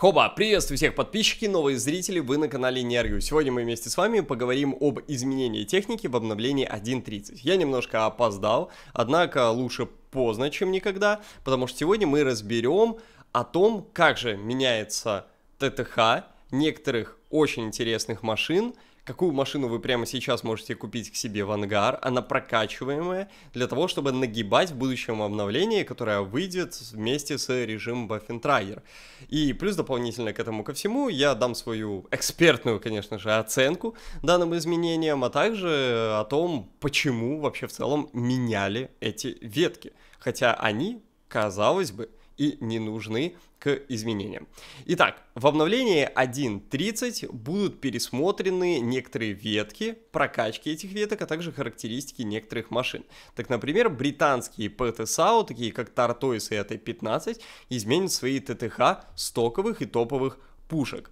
Хоба, приветствую всех подписчики, новые зрители, вы на канале Нергию. Сегодня мы вместе с вами поговорим об изменении техники в обновлении 1.30. Я немножко опоздал, однако лучше поздно, чем никогда, потому что сегодня мы разберем о том, как же меняется ТТХ некоторых очень интересных машин – какую машину вы прямо сейчас можете купить к себе в ангар, она прокачиваемая, для того, чтобы нагибать в будущем обновлении, которое выйдет вместе с режимом Баффентрагер. И плюс дополнительно к этому ко всему я дам свою экспертную, конечно же, оценку данным изменениям, а также э, о том, почему вообще в целом меняли эти ветки. Хотя они, казалось бы, и не нужны к изменениям. Итак, в обновлении 1.30 будут пересмотрены некоторые ветки, прокачки этих веток, а также характеристики некоторых машин. Так, например, британские ПТСАУ, такие как Тартойс и АТ-15, изменят свои ТТХ стоковых и топовых пушек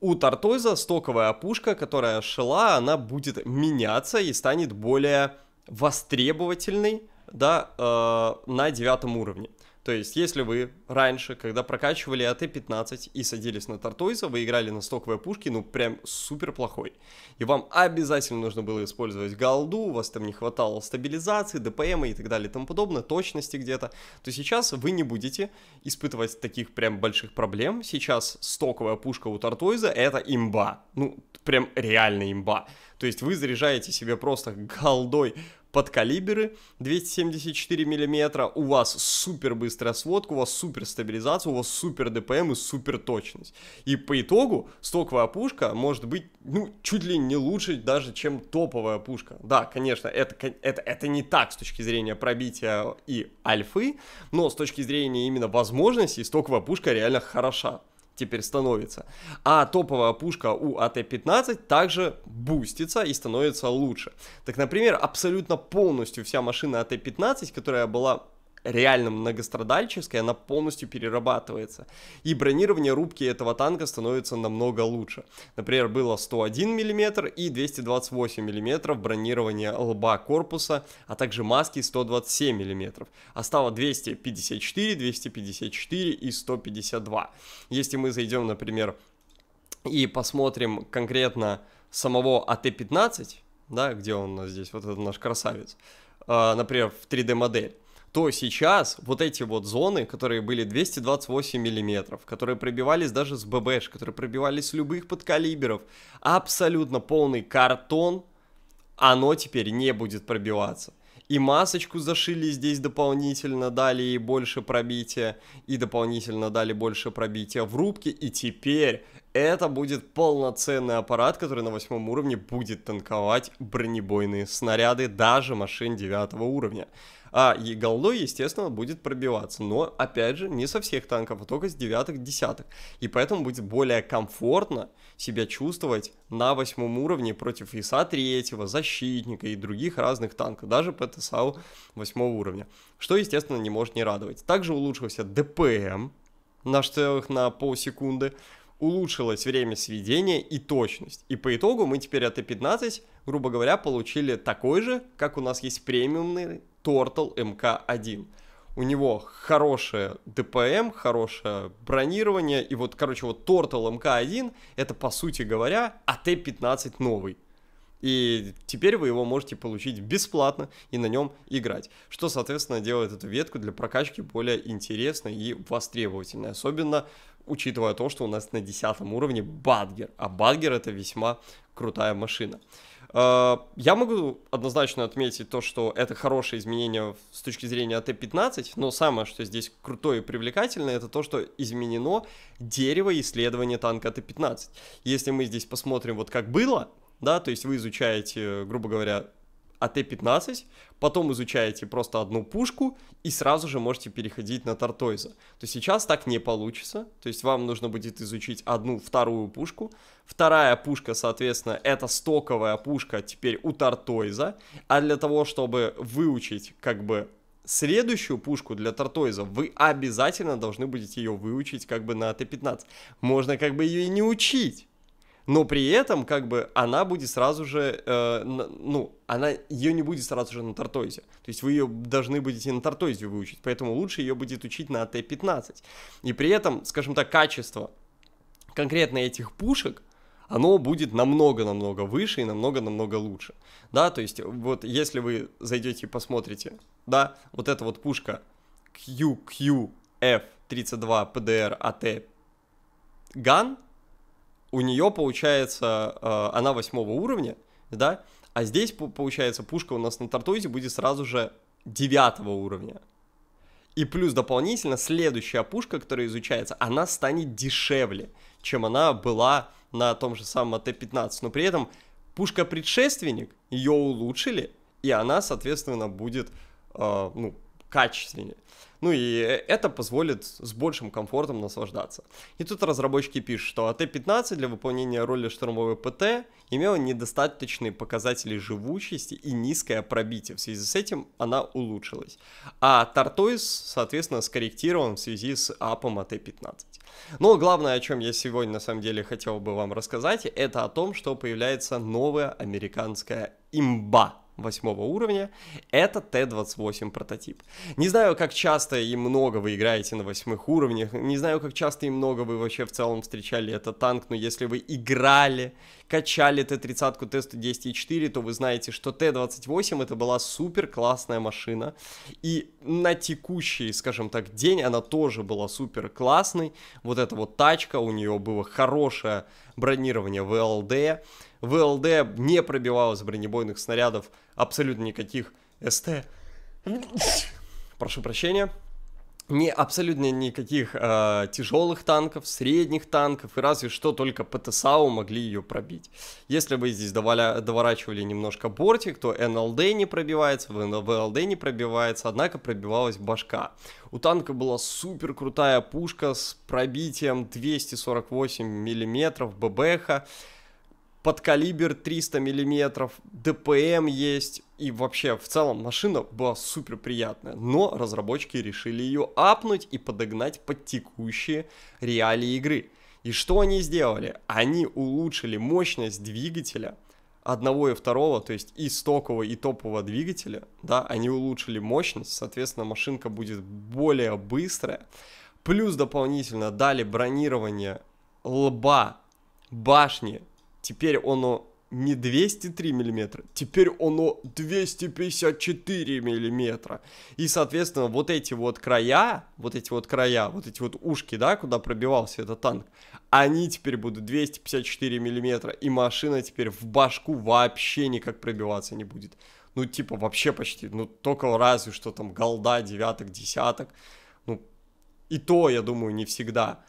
у Тартойза стоковая пушка, которая шла, она будет меняться и станет более востребовательной да, э, на девятом уровне. То есть, если вы раньше, когда прокачивали АТ-15 и садились на Тартойза, вы играли на стоковые пушки, ну прям супер плохой. И вам обязательно нужно было использовать голду, у вас там не хватало стабилизации, ДПМ и так далее и тому подобное, точности где-то, то сейчас вы не будете испытывать таких прям больших проблем. Сейчас стоковая пушка у Тартойза это имба. Ну, прям реально имба. То есть вы заряжаете себе просто голдой Подкалиберы 274 мм, у вас супер быстрая сводка, у вас супер стабилизация, у вас супер ДПМ и супер точность. И по итогу стоковая пушка может быть, ну, чуть ли не лучше даже, чем топовая пушка. Да, конечно, это, это, это не так с точки зрения пробития и альфы, но с точки зрения именно возможностей стоковая пушка реально хороша теперь становится. А топовая пушка у а АТ-15 также бустится и становится лучше. Так, например, абсолютно полностью вся машина а АТ-15, которая была реально многострадальческая, она полностью перерабатывается. И бронирование рубки этого танка становится намного лучше. Например, было 101 мм и 228 мм бронирование лба корпуса, а также маски 127 мм. А 254, 254 и 152. Если мы зайдем, например, и посмотрим конкретно самого а АТ-15, да, где он у нас здесь, вот этот наш красавец, а, например, в 3D-модель, то сейчас вот эти вот зоны, которые были 228 миллиметров, которые пробивались даже с ББш, которые пробивались с любых подкалиберов, абсолютно полный картон, оно теперь не будет пробиваться. И масочку зашили здесь дополнительно, дали ей больше пробития, и дополнительно дали больше пробития в рубке, и теперь это будет полноценный аппарат, который на восьмом уровне будет танковать бронебойные снаряды даже машин девятого уровня. А и голдой, естественно, будет пробиваться, но, опять же, не со всех танков, а только с девятых, десятых. И поэтому будет более комфортно себя чувствовать на восьмом уровне против ИСа третьего, Защитника и других разных танков, даже ПТСАУ восьмого уровня, что, естественно, не может не радовать. Также улучшился ДПМ на что на полсекунды, улучшилось время сведения и точность. И по итогу мы теперь от E15, грубо говоря, получили такой же, как у нас есть премиумный Turtle MK1. У него хорошее ДПМ, хорошее бронирование, и вот, короче, вот Turtle MK1, это, по сути говоря, АТ-15 новый. И теперь вы его можете получить бесплатно и на нем играть. Что, соответственно, делает эту ветку для прокачки более интересной и востребовательной. Особенно учитывая то, что у нас на 10 уровне Бадгер, а Бадгер это весьма крутая машина. Э, я могу однозначно отметить то, что это хорошее изменение с точки зрения АТ-15, но самое, что здесь крутое и привлекательное, это то, что изменено дерево исследования танка АТ-15. Если мы здесь посмотрим вот как было, да, то есть вы изучаете, грубо говоря, а АТ-15, потом изучаете просто одну пушку и сразу же можете переходить на Тартойза. То сейчас так не получится, то есть вам нужно будет изучить одну, вторую пушку. Вторая пушка, соответственно, это стоковая пушка теперь у Тартойза, а для того, чтобы выучить как бы следующую пушку для Тартойза вы обязательно должны будете ее выучить как бы на АТ-15. Можно как бы ее и не учить но при этом, как бы, она будет сразу же, э, ну, она, ее не будет сразу же на Тартоизе. То есть вы ее должны будете на Тартоизе выучить, поэтому лучше ее будет учить на Т-15. И при этом, скажем так, качество конкретно этих пушек, оно будет намного-намного выше и намного-намного лучше. Да, то есть вот если вы зайдете и посмотрите, да, вот эта вот пушка QQF32 PDR AT Gun, у нее получается, э, она восьмого уровня, да, а здесь, получается, пушка у нас на Тартуизе будет сразу же девятого уровня. И плюс дополнительно следующая пушка, которая изучается, она станет дешевле, чем она была на том же самом Т-15. Но при этом пушка-предшественник, ее улучшили, и она, соответственно, будет э, ну, качественнее. Ну и э, это позволит с большим комфортом наслаждаться. И тут разработчики пишут, что а АТ-15 для выполнения роли штурмовой ПТ имела недостаточные показатели живучести и низкое пробитие. В связи с этим она улучшилась. А Тартойс, соответственно, скорректирован в связи с апом а АТ-15. Но главное, о чем я сегодня на самом деле хотел бы вам рассказать, это о том, что появляется новая американская имба восьмого уровня, это Т-28 прототип. Не знаю, как часто и много вы играете на восьмых уровнях, не знаю, как часто и много вы вообще в целом встречали этот танк, но если вы играли, качали Т-30, Т-110 и 4, то вы знаете, что Т-28 это была супер классная машина, и на текущий, скажем так, день она тоже была супер классной, вот эта вот тачка, у нее было хорошее бронирование ВЛД, ВЛД не пробивалось бронебойных снарядов абсолютно никаких СТ. Прошу прощения. Не, абсолютно никаких э, а, тяжелых танков, средних танков, и разве что только ПТСАУ могли ее пробить. Если вы здесь давали, доворачивали немножко бортик, то НЛД не пробивается, ВЛД не пробивается, однако пробивалась башка. У танка была супер крутая пушка с пробитием 248 мм ББХ под калибр 300 миллиметров, ДПМ есть, и вообще в целом машина была супер приятная, но разработчики решили ее апнуть и подогнать под текущие реалии игры. И что они сделали? Они улучшили мощность двигателя одного и второго, то есть и стокового, и топового двигателя, да, они улучшили мощность, соответственно, машинка будет более быстрая. Плюс дополнительно дали бронирование лба, башни Теперь оно не 203 миллиметра, теперь оно 254 миллиметра. И, соответственно, вот эти вот края, вот эти вот края, вот эти вот ушки, да, куда пробивался этот танк, они теперь будут 254 миллиметра, и машина теперь в башку вообще никак пробиваться не будет. Ну, типа, вообще почти, ну, только разве что там голда, девяток, десяток. Ну, и то, я думаю, не всегда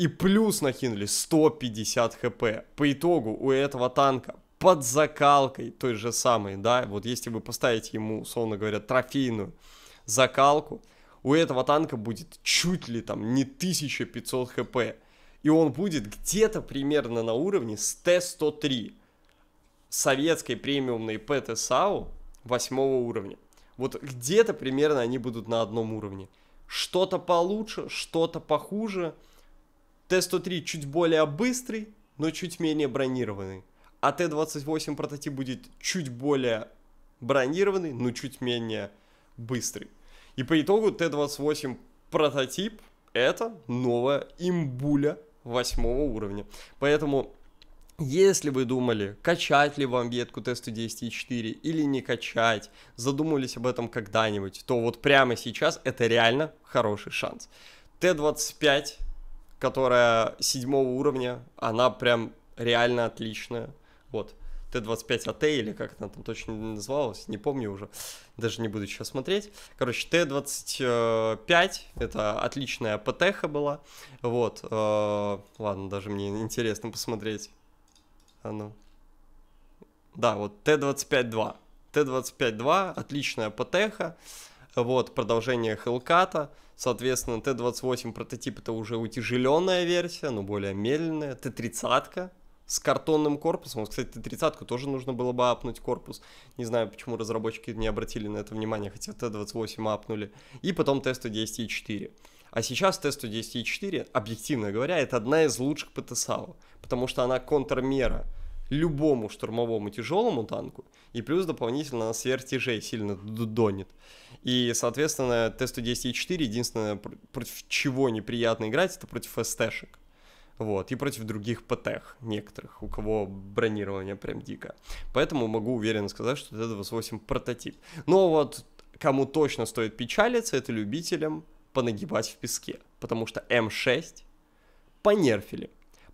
и плюс накинули 150 хп. По итогу у этого танка под закалкой той же самой, да, вот если вы поставите ему, условно говоря, трофейную закалку, у этого танка будет чуть ли там не 1500 хп. И он будет где-то примерно на уровне с Т-103 советской премиумной ПТ-САУ 8 уровня. Вот где-то примерно они будут на одном уровне. Что-то получше, что-то похуже – Т-103 чуть более быстрый, но чуть менее бронированный. А Т-28 прототип будет чуть более бронированный, но чуть менее быстрый. И по итогу Т-28 прототип это новая имбуля восьмого уровня. Поэтому, если вы думали, качать ли вам ветку Т-110.4 или не качать, задумывались об этом когда-нибудь, то вот прямо сейчас это реально хороший шанс. Т-25 которая седьмого уровня, она прям реально отличная. Вот, Т-25АТ а или как она там точно называлась, не помню уже, даже не буду сейчас смотреть. Короче, Т-25, это отличная ПТХ была, вот, э, ладно, даже мне интересно посмотреть. А ну. Да, вот Т-25-2. Т-25-2, отличная ПТХ, вот, продолжение Hellcat, соответственно, Т-28 прототип это уже утяжеленная версия, но более медленная, Т-30 с картонным корпусом. кстати, Т-30 тоже нужно было бы апнуть корпус. Не знаю, почему разработчики не обратили на это внимание, хотя Т-28 апнули. И потом Т-110-4. А сейчас Т-110-4, объективно говоря, это одна из лучших по потому что она контрмера – любому штурмовому тяжелому танку, и плюс дополнительно на сверхтяжей сильно донит. И, соответственно, Т-110-4 единственное, против чего неприятно играть, это против СТшек. Вот, и против других ПТ некоторых, у кого бронирование прям дико. Поэтому могу уверенно сказать, что Т-28 прототип. Но вот кому точно стоит печалиться, это любителям понагибать в песке. Потому что М6 эм понерфили.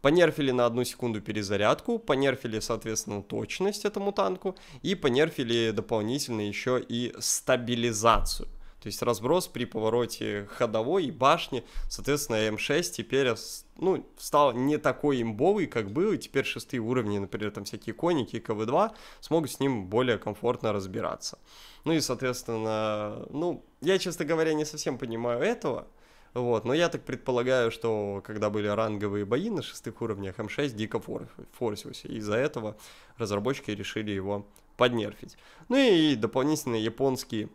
Понерфили на одну секунду перезарядку, понерфили, соответственно, точность этому танку и понерфили дополнительно еще и стабилизацию. То есть разброс при повороте ходовой и башни, соответственно, М6 теперь ну, стал не такой имбовый, как был, и теперь шестые уровни, например, там всякие коники и КВ-2 смогут с ним более комфортно разбираться. Ну и, соответственно, ну, я, честно говоря, не совсем понимаю этого, вот, но я так предполагаю, что когда были ранговые бои на шестых уровнях, М6 эм дико фор форсился. И из-за этого разработчики решили его поднерфить. Ну и дополнительно японские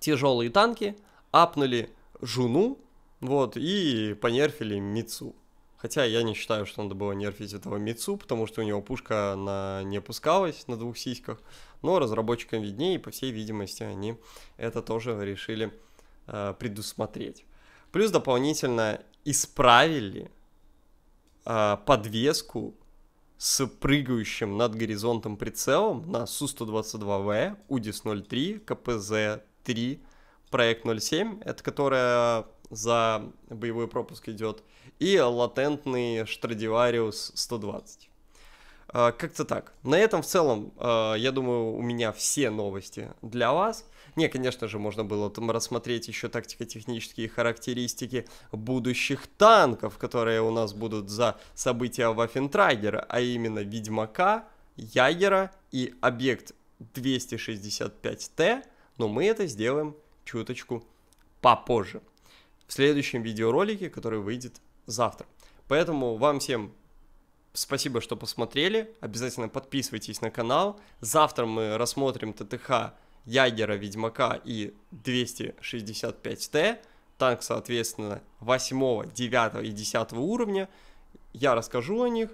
тяжелые танки апнули Жуну, вот, и понерфили Мицу. Хотя я не считаю, что надо было нерфить этого Мицу, потому что у него пушка на... не опускалась на двух сиськах. Но разработчикам виднее, и по всей видимости они это тоже решили э, предусмотреть. Плюс дополнительно исправили э, подвеску с прыгающим над горизонтом прицелом на Су-122В, УДИС-03, КПЗ-3, проект 07, это которая за боевой пропуск идет, и латентный Штрадивариус 120. А, как-то так. На этом в целом, а, я думаю, у меня все новости для вас. Не, конечно же, можно было там рассмотреть еще тактико-технические характеристики будущих танков, которые у нас будут за события Вафентрагера, а именно Ведьмака, Ягера и объект 265Т, но мы это сделаем чуточку попозже, в следующем видеоролике, который выйдет завтра. Поэтому вам всем спасибо, что посмотрели, обязательно подписывайтесь на канал, завтра мы рассмотрим ТТХ Ягера Ведьмака и 265Т, танк, соответственно, 8, 9 и 10 уровня. Я расскажу о них,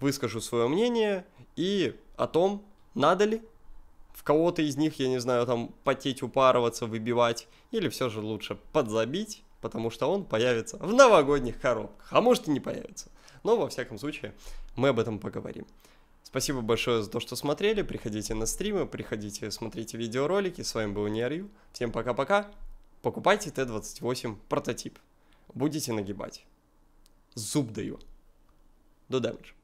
выскажу свое мнение и о том, надо ли в кого-то из них, я не знаю, там потеть, упарываться, выбивать, или все же лучше подзабить, потому что он появится в новогодних коробках, а может и не появится. Но во всяком случае, мы об этом поговорим. Спасибо большое за то, что смотрели. Приходите на стримы, приходите, смотрите видеоролики. С вами был Неарью. Всем пока-пока. Покупайте Т-28 прототип. Будете нагибать. Зуб даю. До дамидж.